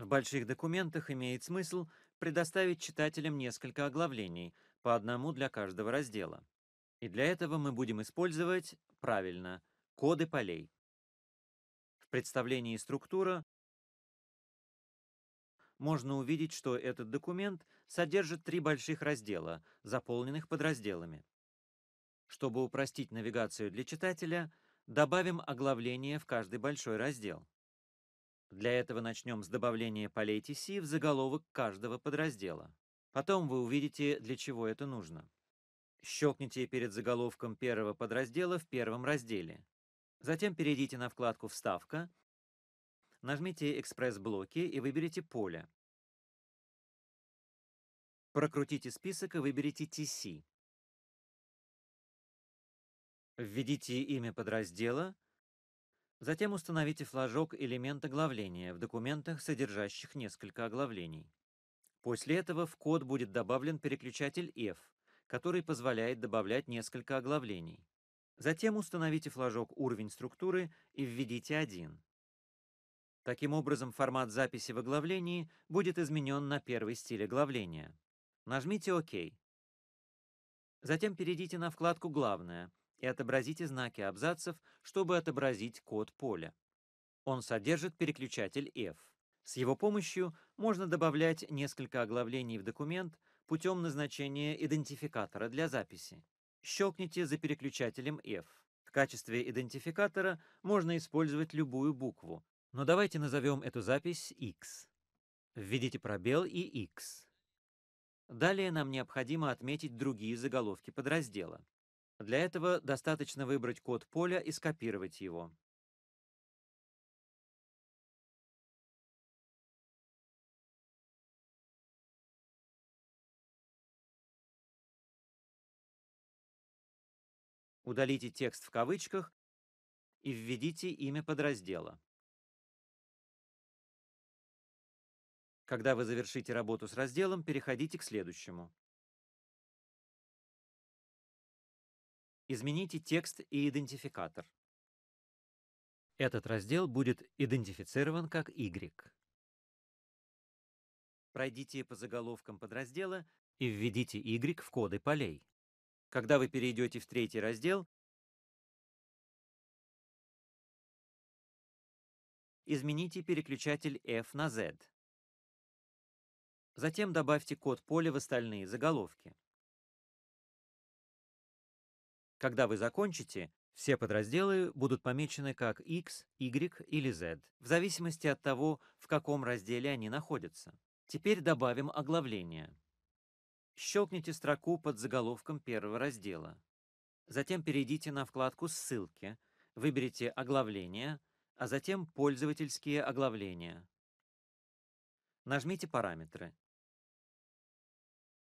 В больших документах имеет смысл предоставить читателям несколько оглавлений, по одному для каждого раздела. И для этого мы будем использовать, правильно, коды полей. В представлении структура можно увидеть, что этот документ содержит три больших раздела, заполненных подразделами. Чтобы упростить навигацию для читателя, добавим оглавление в каждый большой раздел. Для этого начнем с добавления полей TC в заголовок каждого подраздела. Потом вы увидите, для чего это нужно. Щелкните перед заголовком первого подраздела в первом разделе. Затем перейдите на вкладку «Вставка», нажмите «Экспресс-блоки» и выберите поле. Прокрутите список и выберите TC. Введите имя подраздела, Затем установите флажок элемента главления в документах, содержащих несколько оглавлений. После этого в код будет добавлен переключатель F, который позволяет добавлять несколько оглавлений. Затем установите флажок «Уровень структуры» и введите один. Таким образом, формат записи в оглавлении будет изменен на первый стиль оглавления. Нажмите «Ок». Затем перейдите на вкладку «Главное» и отобразите знаки абзацев, чтобы отобразить код поля. Он содержит переключатель F. С его помощью можно добавлять несколько оглавлений в документ путем назначения идентификатора для записи. Щелкните за переключателем F. В качестве идентификатора можно использовать любую букву, но давайте назовем эту запись X. Введите пробел и X. Далее нам необходимо отметить другие заголовки подраздела. Для этого достаточно выбрать код поля и скопировать его. Удалите текст в кавычках и введите имя подраздела. Когда вы завершите работу с разделом, переходите к следующему. Измените текст и идентификатор. Этот раздел будет идентифицирован как Y. Пройдите по заголовкам подраздела и введите Y в коды полей. Когда вы перейдете в третий раздел, измените переключатель F на Z. Затем добавьте код поля в остальные заголовки. Когда вы закончите, все подразделы будут помечены как X, Y или Z, в зависимости от того, в каком разделе они находятся. Теперь добавим оглавление. Щелкните строку под заголовком первого раздела. Затем перейдите на вкладку «Ссылки», выберите «Оглавление», а затем «Пользовательские оглавления». Нажмите «Параметры».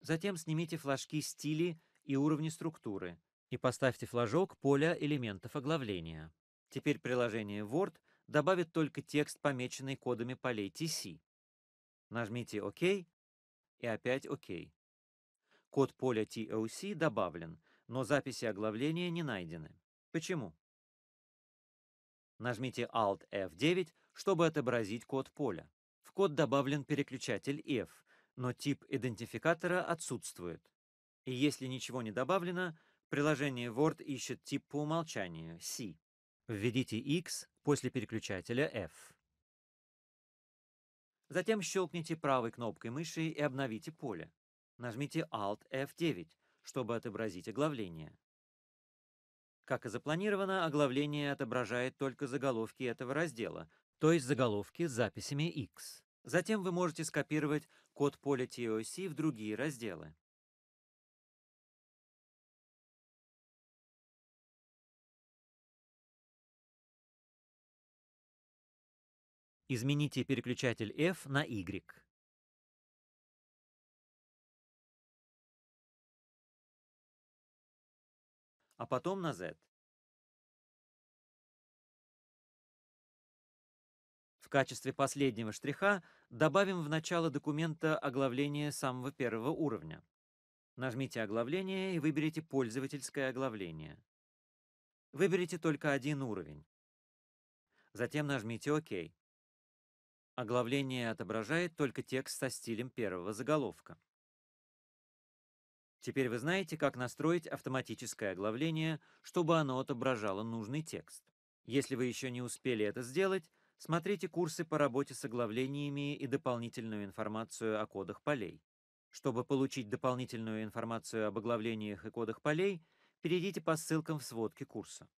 Затем снимите флажки «Стили» и «Уровни структуры», и поставьте флажок поля элементов оглавления. Теперь приложение Word добавит только текст, помеченный кодами полей TC. Нажмите ОК и опять ОК. Код поля TOC добавлен, но записи оглавления не найдены. Почему? Нажмите Alt F9, чтобы отобразить код поля. В код добавлен переключатель F, но тип идентификатора отсутствует. И если ничего не добавлено, Приложение Word ищет тип по умолчанию C. Введите X после переключателя F. Затем щелкните правой кнопкой мыши и обновите поле. Нажмите Alt F9, чтобы отобразить оглавление. Как и запланировано, оглавление отображает только заголовки этого раздела, то есть заголовки с записями X. Затем вы можете скопировать код поля TOC в другие разделы. Измените переключатель F на Y. а потом на Z. В качестве последнего штриха добавим в начало документа оглавление самого первого уровня. Нажмите «Оглавление» и выберите «Пользовательское оглавление». Выберите только один уровень. Затем нажмите «Ок». Оглавление отображает только текст со стилем первого заголовка. Теперь вы знаете, как настроить автоматическое оглавление, чтобы оно отображало нужный текст. Если вы еще не успели это сделать, смотрите курсы по работе с оглавлениями и дополнительную информацию о кодах полей. Чтобы получить дополнительную информацию об оглавлениях и кодах полей, перейдите по ссылкам в сводке курса.